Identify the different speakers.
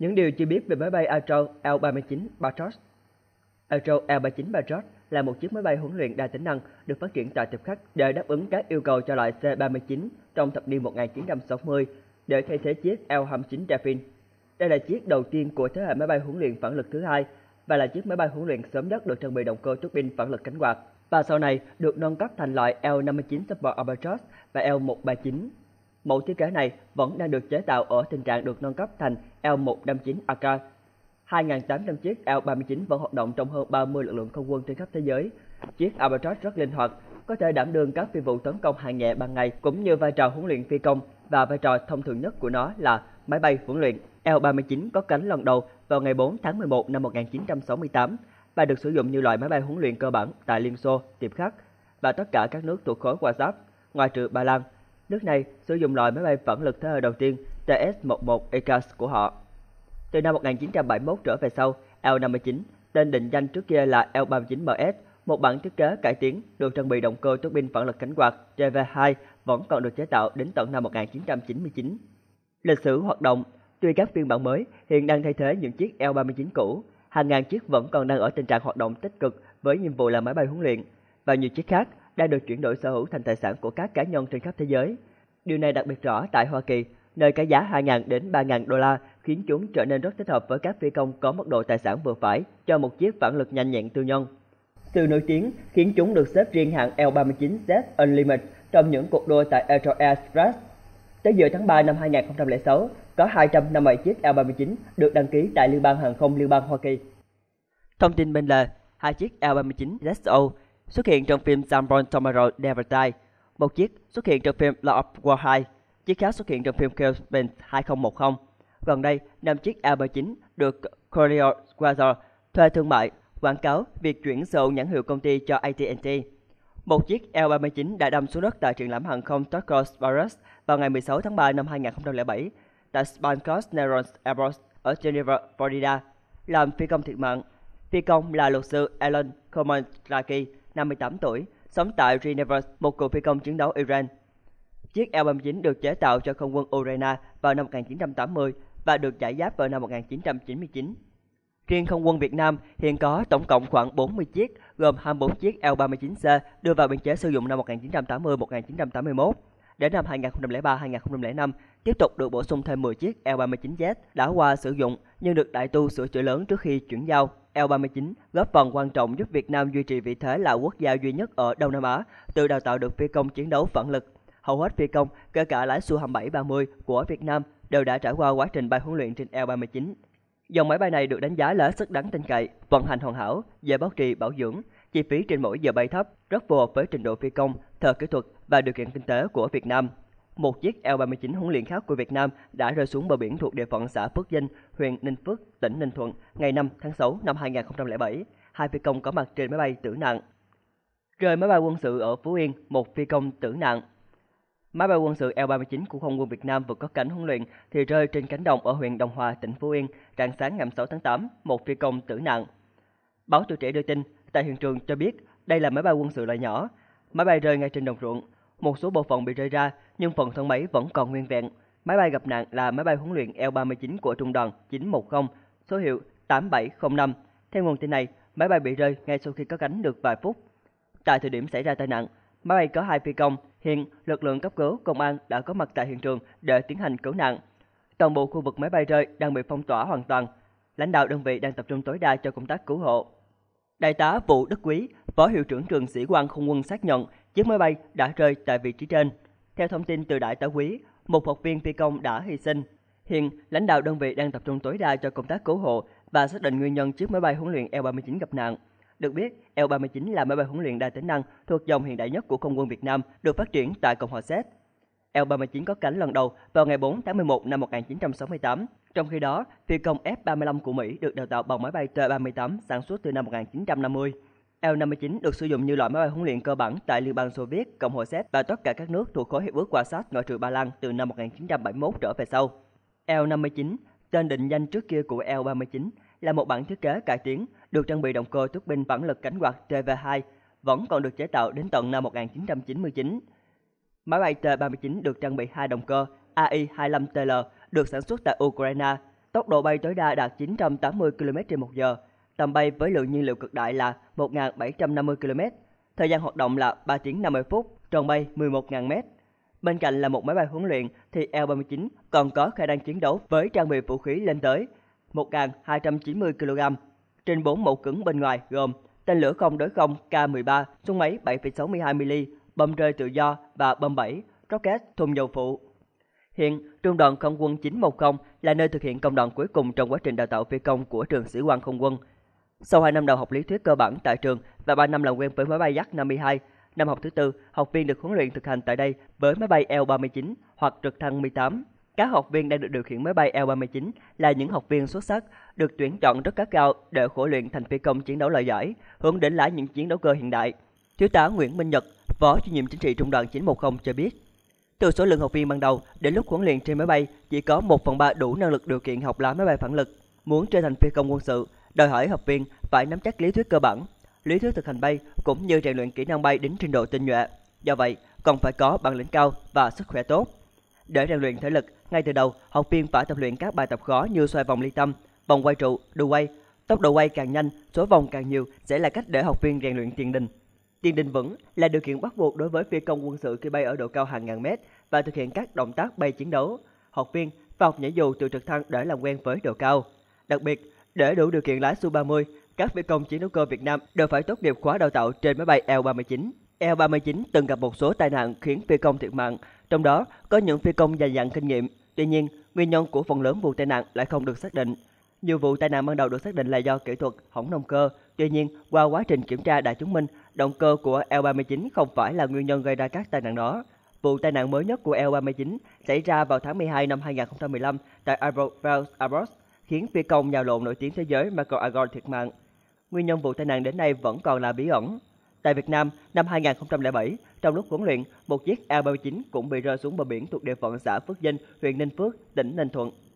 Speaker 1: Những điều chưa biết về máy bay Astro L-39 Patros Astro L-39 Patros là một chiếc máy bay huấn luyện đa tính năng được phát triển tại Tiệp Khắc để đáp ứng các yêu cầu cho loại C-39 trong thập niên 1960 để thay thế chiếc L-29 Delphin. Đây là chiếc đầu tiên của thế hệ máy bay huấn luyện phản lực thứ hai và là chiếc máy bay huấn luyện sớm nhất được trang bị động cơ tuốc pin phản lực cánh quạt và sau này được nâng cấp thành loại L-59 Super Albatros và L-139 mẫu thiết kế này vẫn đang được chế tạo ở tình trạng được nâng cấp thành L-159AK. 2.800 chiếc L-39 vẫn hoạt động trong hơn 30 lực lượng không quân trên khắp thế giới. Chiếc Albatross rất linh hoạt, có thể đảm đương các phi vụ tấn công hàng nhẹ ban ngày cũng như vai trò huấn luyện phi công và vai trò thông thường nhất của nó là máy bay huấn luyện. L-39 có cánh lần đầu vào ngày 4 tháng 11 năm 1968 và được sử dụng như loại máy bay huấn luyện cơ bản tại Liên Xô, Tiệp Khắc và tất cả các nước thuộc khối WhatsApp, ngoại trừ Ba Lan, nước này sử dụng loại máy bay phản lực thế hệ đầu tiên TS-11 ECAS của họ. Từ năm 1971 trở về sau, L-59, tên định danh trước kia là L-39MS, một bản thiết kế cải tiến được trang bị động cơ tuốc pin phản lực cánh quạt JV2 vẫn còn được chế tạo đến tận năm 1999. Lịch sử hoạt động, tuy các phiên bản mới hiện đang thay thế những chiếc L-39 cũ, hàng ngàn chiếc vẫn còn đang ở tình trạng hoạt động tích cực với nhiệm vụ là máy bay huấn luyện và nhiều chiếc khác đã được chuyển đổi sở hữu thành tài sản của các cá nhân trên khắp thế giới. Điều này đặc biệt rõ tại Hoa Kỳ, nơi cái giá 2.000 đến 3.000 đô la khiến chúng trở nên rất thích hợp với các phi công có mức độ tài sản vừa phải cho một chiếc phản lực nhanh nhẹn tư nhân. Sự nổi tiếng khiến chúng được xếp riêng hạng L-39Z Unlimited trong những cuộc đua tại Aero Express. Tới giữa tháng 3 năm 2006, có 257 chiếc L-39 được đăng ký tại Liên bang Hàng không Liên bang Hoa Kỳ. Thông tin bên lề, hai chiếc L-39 ZO xuất hiện trong phim Zambon Tomorrow Never Die, một chiếc xuất hiện trong phim Lord of War 2, chiếc khác xuất hiện trong phim Killsman 2010. Gần đây, năm chiếc A39 được Corio Quasar thuê thương mại quảng cáo việc chuyển sổ nhãn hiệu công ty cho AT&T. Một chiếc L-39 đã đâm xuống đất tại triển lãm hàng không Turkish Paris vào ngày 16 tháng 3 năm 2007 tại Spankos Neurons Airport ở Geneva, Florida, làm phi công thiệt mạng. Phi công là luật sư Alan Coleman 58 tuổi, sống tại Geneva, một cựu phi công chiến đấu Iran. Chiếc L-39 được chế tạo cho không quân Ukraine vào năm 1980 và được giải giáp vào năm 1999. Riêng không quân Việt Nam hiện có tổng cộng khoảng 40 chiếc, gồm 24 chiếc L-39C đưa vào biên chế sử dụng năm 1980-1981 Đến năm 2003-2005, tiếp tục được bổ sung thêm 10 chiếc L-39Z đã qua sử dụng nhưng được đại tu sửa chữa lớn trước khi chuyển giao. L-39 góp phần quan trọng giúp Việt Nam duy trì vị thế là quốc gia duy nhất ở Đông Nam Á tự đào tạo được phi công chiến đấu phản lực. Hầu hết phi công, kể cả lái Su-27-30 của Việt Nam, đều đã trải qua quá trình bay huấn luyện trên L-39. Dòng máy bay này được đánh giá là hết sức đáng tin cậy, vận hành hoàn hảo, dễ bảo trì bảo dưỡng, chi phí trên mỗi giờ bay thấp, rất phù hợp với trình độ phi công thợ kỹ thuật và điều kiện kinh tế của Việt Nam. Một chiếc L-39 huấn luyện khác của Việt Nam đã rơi xuống bờ biển thuộc địa phận xã Phước Dinh, huyện Ninh Phước, tỉnh Ninh Thuận ngày 5 tháng 6 năm 2007. Hai phi công có mặt trên máy bay tử nạn. Rơi máy bay quân sự ở Phú Yên, một phi công tử nạn. Máy bay quân sự L-39 của Không quân Việt Nam vừa có cánh huấn luyện thì rơi trên cánh đồng ở huyện Đồng Hòa, tỉnh Phú Yên, rạng sáng ngày 6 tháng 8, một phi công tử nạn. Báo tuổi trẻ đưa tin, tại hiện trường cho biết đây là máy bay quân sự loại nhỏ, Máy bay rơi ngay trên đồng ruộng, một số bộ phận bị rơi ra nhưng phần thân máy vẫn còn nguyên vẹn. Máy bay gặp nạn là máy bay huấn luyện L-39 của trung đoàn 910, số hiệu 8705. Theo nguồn tin này, máy bay bị rơi ngay sau khi có cánh được vài phút. Tại thời điểm xảy ra tai nạn, máy bay có hai phi công. Hiện lực lượng cấp cứu công an đã có mặt tại hiện trường để tiến hành cứu nạn. Toàn bộ khu vực máy bay rơi đang bị phong tỏa hoàn toàn. Lãnh đạo đơn vị đang tập trung tối đa cho công tác cứu hộ. Đại tá Vũ Đức Quý, Phó Hiệu trưởng Trường Sĩ quan Không quân xác nhận chiếc máy bay đã rơi tại vị trí trên. Theo thông tin từ Đại tá Quý, một học viên phi công đã hy sinh. Hiện, lãnh đạo đơn vị đang tập trung tối đa cho công tác cứu hộ và xác định nguyên nhân chiếc máy bay huấn luyện L-39 gặp nạn. Được biết, L-39 là máy bay huấn luyện đa tính năng thuộc dòng hiện đại nhất của không quân Việt Nam, được phát triển tại Cộng hòa Séc. L-39 có cánh lần đầu vào ngày 4 tháng 11 năm 1968 trong khi đó, phi công F-35 của Mỹ được đào tạo bằng máy bay T-38 sản xuất từ năm 1950. L-59 được sử dụng như loại máy bay huấn luyện cơ bản tại Liên bang Xô Viết, Cộng hòa Séc và tất cả các nước thuộc khối hiệp ước Quasat ngoại trừ Ba Lan từ năm 1971 trở về sau. L-59, tên định danh trước kia của L-39, là một bản thiết kế cải tiến được trang bị động cơ tuốc binh phản lực cánh quạt TV2, vẫn còn được chế tạo đến tận năm 1999. Máy bay T-39 được trang bị hai động cơ AI-25TL được sản xuất tại Ukraine, tốc độ bay tối đa đạt 980 km/h, tầm bay với lượng nhiên liệu cực đại là 1.750 km, thời gian hoạt động là 3 tiếng 50 phút, tròn bay 11.000 m. Bên cạnh là một máy bay huấn luyện thì L-39 còn có khả năng chiến đấu với trang bị vũ khí lên tới 1.290 kg trên 4 mẫu cứng bên ngoài gồm tên lửa không đối không K-13, súng máy 7,62mm, bom rơi tự do và bom 7, rocket, thùng dầu phụ, Hiện, Trung đoàn Không quân 910 là nơi thực hiện công đoạn cuối cùng trong quá trình đào tạo phi công của trường sĩ quan không quân. Sau 2 năm đầu học lý thuyết cơ bản tại trường và 3 năm làm quen với máy bay Yak 52, năm học thứ tư, học viên được huấn luyện thực hành tại đây với máy bay L-39 hoặc trực thăng 18 Các học viên đang được điều khiển máy bay L-39 là những học viên xuất sắc, được tuyển chọn rất các cao để khổ luyện thành phi công chiến đấu loại giỏi, hướng đến lái những chiến đấu cơ hiện đại. Thiếu tá Nguyễn Minh Nhật, Phó chủ nhiệm chính trị Trung đoàn 910 cho biết. Từ số lượng học viên ban đầu, đến lúc huấn luyện trên máy bay chỉ có 1 phần 3 đủ năng lực điều kiện học lái máy bay phản lực. Muốn trở thành phi công quân sự, đòi hỏi học viên phải nắm chắc lý thuyết cơ bản, lý thuyết thực hành bay cũng như rèn luyện kỹ năng bay đến trình độ tinh nhuệ. Do vậy, còn phải có bằng lĩnh cao và sức khỏe tốt. Để rèn luyện thể lực, ngay từ đầu, học viên phải tập luyện các bài tập khó như xoay vòng ly tâm, vòng quay trụ, đu quay. Tốc độ quay càng nhanh, số vòng càng nhiều sẽ là cách để học viên rèn luyện tiền đình. Tiền định vững là điều kiện bắt buộc đối với phi công quân sự khi bay ở độ cao hàng ngàn mét và thực hiện các động tác bay chiến đấu. Học viên và học nhảy dù từ trực thăng để làm quen với độ cao. Đặc biệt, để đủ điều kiện lái Su-30, các phi công chiến đấu cơ Việt Nam đều phải tốt nghiệp khóa đào tạo trên máy bay L-39. L-39 từng gặp một số tai nạn khiến phi công thiệt mạng, trong đó có những phi công dày dặn kinh nghiệm. Tuy nhiên, nguyên nhân của phần lớn vụ tai nạn lại không được xác định. Nhiều vụ tai nạn ban đầu được xác định là do kỹ thuật hỏng động cơ. Tuy nhiên, qua quá trình kiểm tra đã chứng minh động cơ của L39 không phải là nguyên nhân gây ra các tai nạn đó. Vụ tai nạn mới nhất của L39 xảy ra vào tháng 12 năm 2015 tại Abrams Airport, khiến phi công nhà lộn nổi tiếng thế giới Michael Argon thiệt mạng. Nguyên nhân vụ tai nạn đến nay vẫn còn là bí ẩn. Tại Việt Nam, năm 2007, trong lúc huấn luyện, một chiếc L39 cũng bị rơi xuống bờ biển thuộc địa phận xã Phước Dinh, huyện Ninh Phước, tỉnh Ninh Thuận.